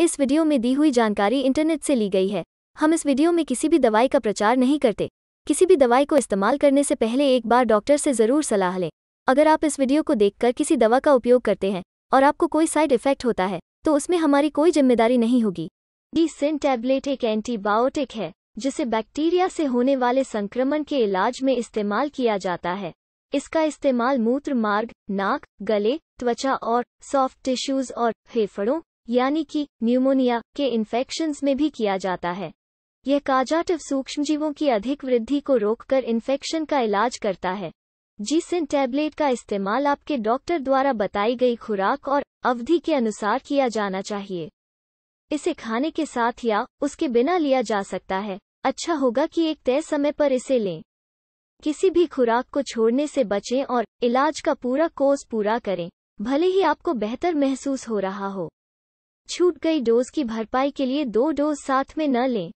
इस वीडियो में दी हुई जानकारी इंटरनेट से ली गई है हम इस वीडियो में किसी भी दवाई का प्रचार नहीं करते किसी भी दवाई को इस्तेमाल करने से पहले एक बार डॉक्टर से ज़रूर सलाह लें अगर आप इस वीडियो को देखकर किसी दवा का उपयोग करते हैं और आपको कोई साइड इफेक्ट होता है तो उसमें हमारी कोई जिम्मेदारी नहीं होगी डी सिन टैबलेट एक एंटीबायोटिक है जिसे बैक्टीरिया से होने वाले संक्रमण के इलाज में इस्तेमाल किया जाता है इसका इस्तेमाल मूत्र मार्ग नाक गले त्वचा और सॉफ्ट टिश्यूज और फेफड़ों यानी कि न्यूमोनिया के इन्फेक्शन्स में भी किया जाता है यह काजाटिव सूक्ष्मजीवों की अधिक वृद्धि को रोककर इन्फेक्शन का इलाज करता है जीसिन टैबलेट का इस्तेमाल आपके डॉक्टर द्वारा बताई गई खुराक और अवधि के अनुसार किया जाना चाहिए इसे खाने के साथ या उसके बिना लिया जा सकता है अच्छा होगा कि एक तय समय पर इसे लें किसी भी खुराक को छोड़ने से बचें और इलाज का पूरा कोर्स पूरा करें भले ही आपको बेहतर महसूस हो रहा हो छूट गई डोज की भरपाई के लिए दो डोज साथ में न लें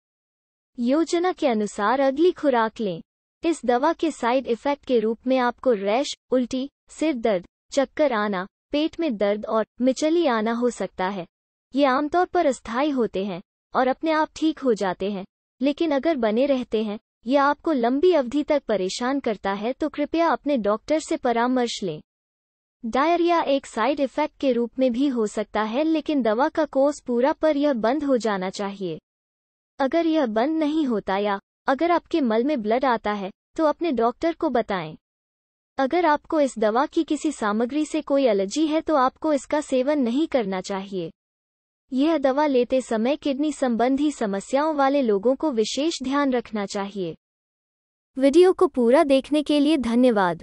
योजना के अनुसार अगली खुराक लें इस दवा के साइड इफेक्ट के रूप में आपको रैश उल्टी सिर दर्द चक्कर आना पेट में दर्द और मिचली आना हो सकता है ये आमतौर पर अस्थायी होते हैं और अपने आप ठीक हो जाते हैं लेकिन अगर बने रहते हैं या आपको लंबी अवधि तक परेशान करता है तो कृपया अपने डॉक्टर से परामर्श लें डायरिया एक साइड इफेक्ट के रूप में भी हो सकता है लेकिन दवा का कोर्स पूरा पर यह बंद हो जाना चाहिए अगर यह बंद नहीं होता या अगर आपके मल में ब्लड आता है तो अपने डॉक्टर को बताएं अगर आपको इस दवा की किसी सामग्री से कोई एलर्जी है तो आपको इसका सेवन नहीं करना चाहिए यह दवा लेते समय किडनी संबंधी समस्याओं वाले लोगों को विशेष ध्यान रखना चाहिए वीडियो को पूरा देखने के लिए धन्यवाद